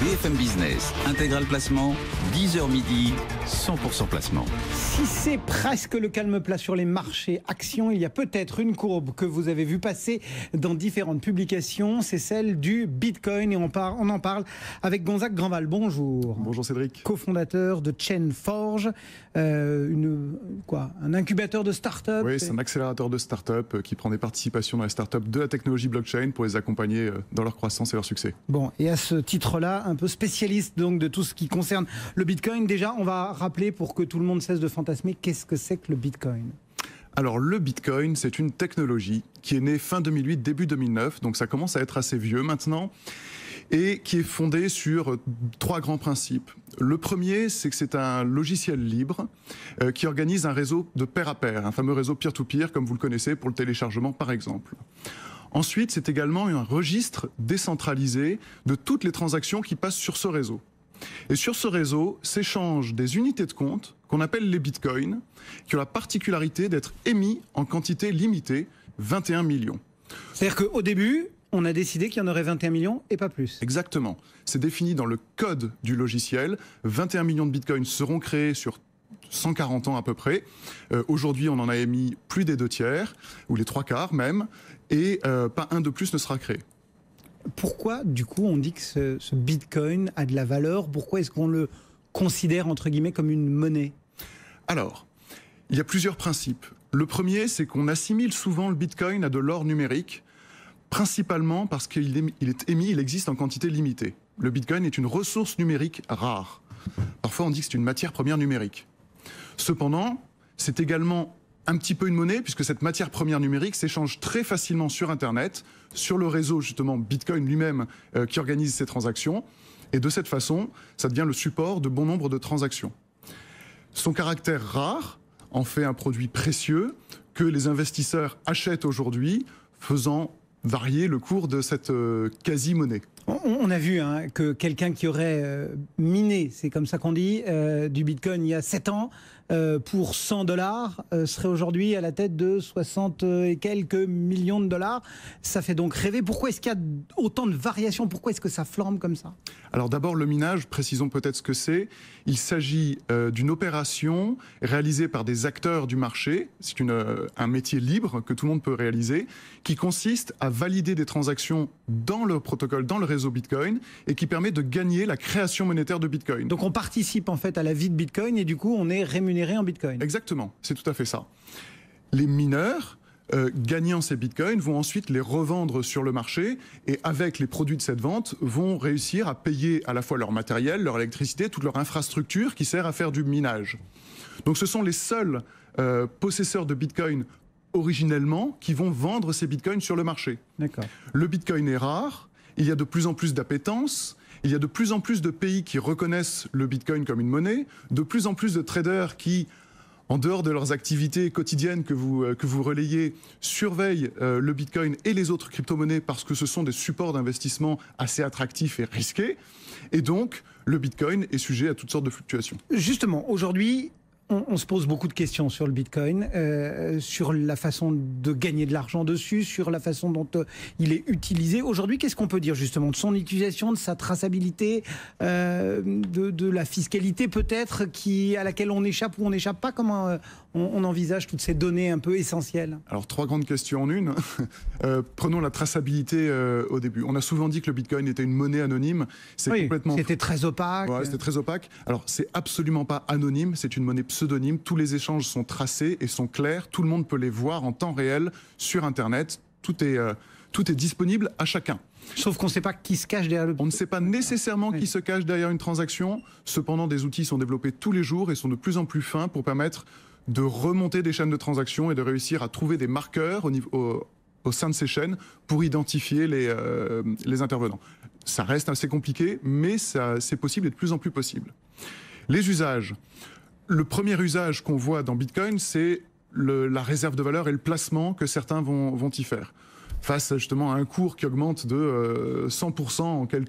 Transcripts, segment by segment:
BFM Business, intégral placement, 10h midi, 100% placement. Si c'est presque le calme plat sur les marchés actions, il y a peut-être une courbe que vous avez vue passer dans différentes publications, c'est celle du Bitcoin et on, on en parle avec Gonzague Granval. Bonjour. Bonjour Cédric. Cofondateur de Chain Forge, euh, une, quoi, un incubateur de start-up. Oui, c'est un accélérateur de start-up euh, qui prend des participations dans les start-up de la technologie blockchain pour les accompagner euh, dans leur croissance et leur succès. Bon, et à ce titre-là, un peu spécialiste donc de tout ce qui concerne le Bitcoin. Déjà, on va rappeler pour que tout le monde cesse de fantasmer, qu'est-ce que c'est que le Bitcoin alors le Bitcoin, c'est une technologie qui est née fin 2008, début 2009, donc ça commence à être assez vieux maintenant, et qui est fondée sur euh, trois grands principes. Le premier, c'est que c'est un logiciel libre euh, qui organise un réseau de pair à pair, un fameux réseau peer to -peer, comme vous le connaissez pour le téléchargement par exemple. Ensuite, c'est également un registre décentralisé de toutes les transactions qui passent sur ce réseau. Et sur ce réseau s'échangent des unités de compte qu'on appelle les bitcoins, qui ont la particularité d'être émis en quantité limitée, 21 millions. C'est-à-dire qu'au début, on a décidé qu'il y en aurait 21 millions et pas plus. Exactement. C'est défini dans le code du logiciel. 21 millions de bitcoins seront créés sur 140 ans à peu près. Euh, aujourd'hui, on en a émis plus des deux tiers, ou les trois quarts même, et euh, pas un de plus ne sera créé. Pourquoi, du coup, on dit que ce, ce Bitcoin a de la valeur Pourquoi est-ce qu'on le considère, entre guillemets, comme une monnaie Alors, il y a plusieurs principes. Le premier, c'est qu'on assimile souvent le Bitcoin à de l'or numérique, principalement parce qu'il est émis, il existe en quantité limitée. Le Bitcoin est une ressource numérique rare. Parfois, on dit que c'est une matière première numérique. Cependant, c'est également un petit peu une monnaie, puisque cette matière première numérique s'échange très facilement sur Internet, sur le réseau justement Bitcoin lui-même euh, qui organise ces transactions. Et de cette façon, ça devient le support de bon nombre de transactions. Son caractère rare en fait un produit précieux que les investisseurs achètent aujourd'hui, faisant varier le cours de cette euh, quasi-monnaie. On a vu hein, que quelqu'un qui aurait euh, miné, c'est comme ça qu'on dit, euh, du Bitcoin il y a 7 ans, euh, pour 100 dollars, serait aujourd'hui à la tête de 60 et quelques millions de dollars. Ça fait donc rêver. Pourquoi est-ce qu'il y a autant de variations Pourquoi est-ce que ça flambe comme ça Alors d'abord, le minage, précisons peut-être ce que c'est. Il s'agit d'une opération réalisée par des acteurs du marché. C'est un métier libre que tout le monde peut réaliser, qui consiste à valider des transactions dans le protocole, dans le réseau au Bitcoin et qui permet de gagner la création monétaire de Bitcoin. Donc on participe en fait à la vie de Bitcoin et du coup on est rémunéré en Bitcoin. Exactement, c'est tout à fait ça. Les mineurs euh, gagnant ces bitcoins vont ensuite les revendre sur le marché et avec les produits de cette vente vont réussir à payer à la fois leur matériel, leur électricité, toute leur infrastructure qui sert à faire du minage. Donc ce sont les seuls euh, possesseurs de bitcoin originellement qui vont vendre ces bitcoins sur le marché. Le bitcoin est rare, il y a de plus en plus d'appétence, il y a de plus en plus de pays qui reconnaissent le Bitcoin comme une monnaie, de plus en plus de traders qui, en dehors de leurs activités quotidiennes que vous, euh, que vous relayez, surveillent euh, le Bitcoin et les autres crypto-monnaies parce que ce sont des supports d'investissement assez attractifs et risqués. Et donc, le Bitcoin est sujet à toutes sortes de fluctuations. Justement, aujourd'hui, on, se pose beaucoup de questions sur le Bitcoin, euh, sur la façon de gagner de l'argent dessus, sur la façon dont euh, il est utilisé. Aujourd'hui, qu'est-ce qu'on peut dire justement de son utilisation, de sa traçabilité, euh, de, la fiscalité peut-être qui à laquelle on échappe ou on n'échappe pas Comment on, envisage toutes ces données un peu essentielles Alors trois grandes questions en une. prenons la traçabilité au début. On a souvent dit que le Bitcoin était une monnaie anonyme. C'est C'était très opaque. c'était très opaque. Alors c'est absolument pas anonyme. C'est une monnaie pseudonyme, tous les échanges sont tracés et sont clairs, tout le monde peut les voir en temps réel sur Internet, tout est, euh, tout est disponible à chacun. Sauf qu'on ne sait pas qui se cache derrière le... On ne sait pas nécessairement qui se cache derrière une transaction. Cependant, des outils sont développés tous les jours et sont de plus en plus fins pour permettre de remonter des chaînes de transactions et de réussir à trouver des marqueurs au, niveau, au, sein de ces chaînes pour identifier les, euh, les intervenants. Ça reste assez compliqué, mais c'est possible et de plus en plus possible. Les usages le premier usage qu'on voit dans Bitcoin, c'est la réserve de valeur et le placement que certains vont, y faire. Face justement à un cours qui augmente de 100%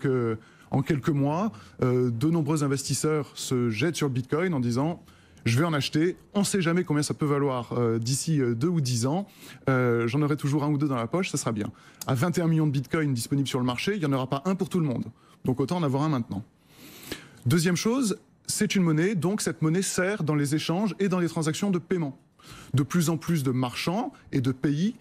euh, en quelques, mois, euh, de nombreux investisseurs se jettent sur le Bitcoin en disant je vais en acheter. On ne sait jamais combien ça peut valoir euh, d'ici 2 deux ou dix ans. J'en aurai toujours un ou deux dans la poche, ça sera bien. À 21 millions de Bitcoin disponibles sur le marché, il n'y en aura pas un pour tout le monde. Donc autant en avoir un maintenant. Deuxième chose, c'est une monnaie, donc cette monnaie sert dans les échanges et dans les transactions de paiement. De plus en plus de marchands et de pays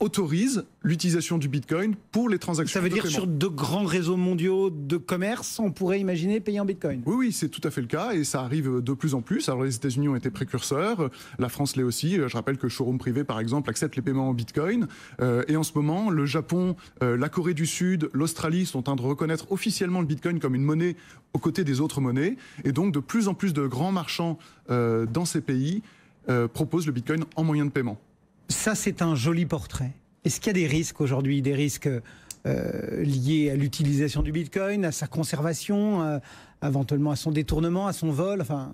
autorise l'utilisation du Bitcoin pour les transactions. Ça veut dire sur de grands réseaux mondiaux de commerce, on pourrait imaginer payer en Bitcoin. Oui, oui, c'est tout à fait le cas et ça arrive de plus en plus. Alors les États-Unis ont été précurseurs, la France l'est aussi. Euh, je rappelle que showroom privé, par exemple, accepte les paiements en Bitcoin. Euh, et en ce moment, le Japon, euh, la Corée du Sud, l'Australie sont en train de reconnaître officiellement le Bitcoin comme une monnaie aux côtés des autres monnaies. Et donc de plus en plus de grands marchands dans ces pays proposent le Bitcoin en moyen de paiement ça, c'est un joli portrait. Est-ce qu'il y a des risques aujourd'hui, des risques euh, liés à l'utilisation du Bitcoin, à sa conservation, euh, éventuellement à son détournement, à son vol enfin...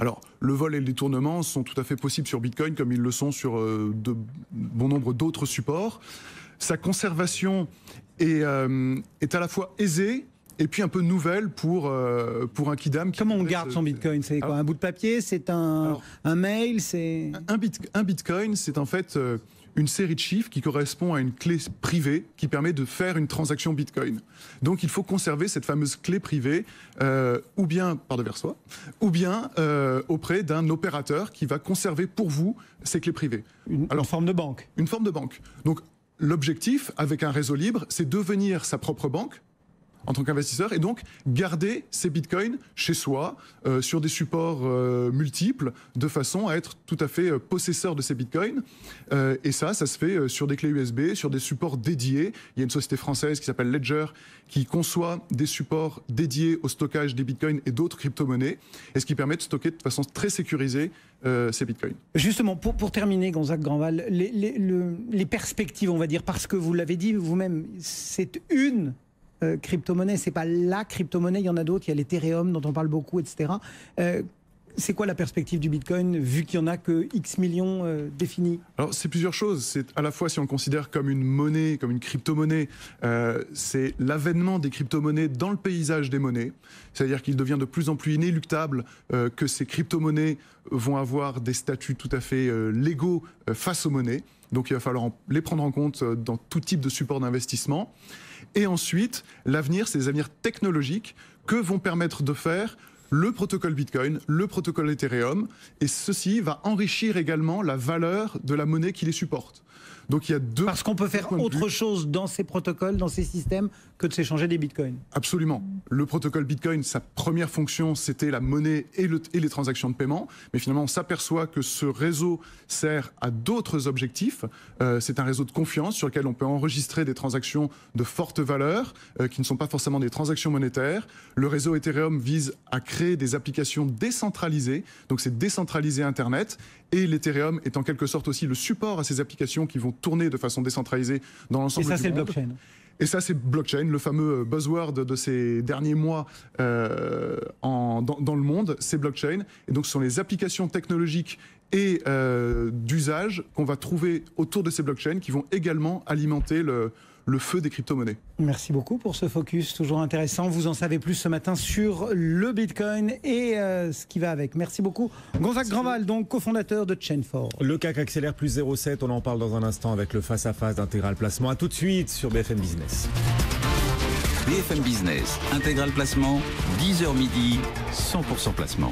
Alors, le vol et le détournement sont tout à fait possibles sur Bitcoin comme ils le sont sur euh, de bon nombre d'autres supports. Sa conservation est à la fois aisée et puis un peu nouvelle pour, euh, pour un Kidam. Comment on garde son bitcoin C'est quoi ah. Un bout de papier C'est un, un mail C'est un, bitcoin, c'est en fait euh, une série de chiffres qui correspond à une clé privée qui permet de faire une transaction bitcoin. Donc il faut conserver cette fameuse clé privée euh, ou bien par devers soi, ou bien auprès d'un opérateur qui va conserver pour vous ces clés privées. Alors, une forme de banque Une forme de banque. Donc L'objectif, avec un réseau libre, c'est devenir sa propre banque, en tant qu'investisseur et donc garder ces bitcoins chez soi euh, sur des supports euh, multiples de façon à être tout à fait euh, possesseur de ces bitcoins. et ça, ça se fait sur des clés USB, sur des supports dédiés. Il y a une société française qui s'appelle Ledger qui conçoit des supports dédiés au stockage des bitcoins et d'autres crypto-monnaies et ce qui permet de stocker de façon très sécurisée ces bitcoins. Justement, pour, pour terminer, Gonzague Granval les perspectives, on va dire, parce que vous l'avez dit vous-même, c'est une Cryptomonnaie, euh, crypto-monnaie. C'est pas la crypto-monnaie, il y en a d'autres. Il y a l'Ethereum dont on parle beaucoup, etc. Euh, c'est quoi la perspective du Bitcoin vu qu'il n'y en a que X millions euh, définis Alors c'est plusieurs choses. C'est à la fois si on considère comme une monnaie, comme une crypto-monnaie, c'est l'avènement des crypto-monnaies dans le paysage des monnaies. C'est-à-dire qu'il devient de plus en plus inéluctable que ces crypto-monnaies vont avoir des statuts tout à fait légaux face aux monnaies. Donc il va falloir les prendre en compte euh, dans tout type de support d'investissement. Et ensuite, l'avenir, c'est les avenirs technologiques que vont permettre de faire le protocole Bitcoin, le protocole Ethereum, et ceci va enrichir également la valeur de la monnaie qui les supporte. Donc il y a deux. Parce qu'on peut faire autre chose dans ces protocoles, dans ces systèmes, que de s'échanger des bitcoins. Absolument. Le protocole bitcoin, sa première fonction, c'était la monnaie et, les transactions de paiement. Mais finalement, on s'aperçoit que ce réseau sert à d'autres objectifs. Euh, c'est un réseau de confiance sur lequel on peut enregistrer des transactions de forte valeur, euh, qui ne sont pas forcément des transactions monétaires. Le réseau Ethereum vise à créer des applications décentralisées. Donc c'est décentraliser Internet. Et l'Ethereum est en quelque sorte aussi le support à ces applications qui vont tourner de façon décentralisée dans l'ensemble du monde. Et ça, c'est blockchain. Et ça, c'est blockchain, le fameux euh, buzzword de ces derniers mois euh, dans, le monde, c'est blockchain. Et donc, ce sont les applications technologiques et euh, d'usage qu'on va trouver autour de ces blockchains qui vont également alimenter le, le feu des crypto-monnaies. Merci beaucoup pour ce focus, toujours intéressant. Vous en savez plus ce matin sur le Bitcoin et euh, ce qui va avec. Merci beaucoup. Gonzague Grandval, donc cofondateur de Chain4. Le CAC accélère plus 0,7, on en parle dans un instant avec le face-à-face d'Intégral Placement. A tout de suite sur BFM Business. BFM Business, Intégral Placement, 10h midi, 100% placement.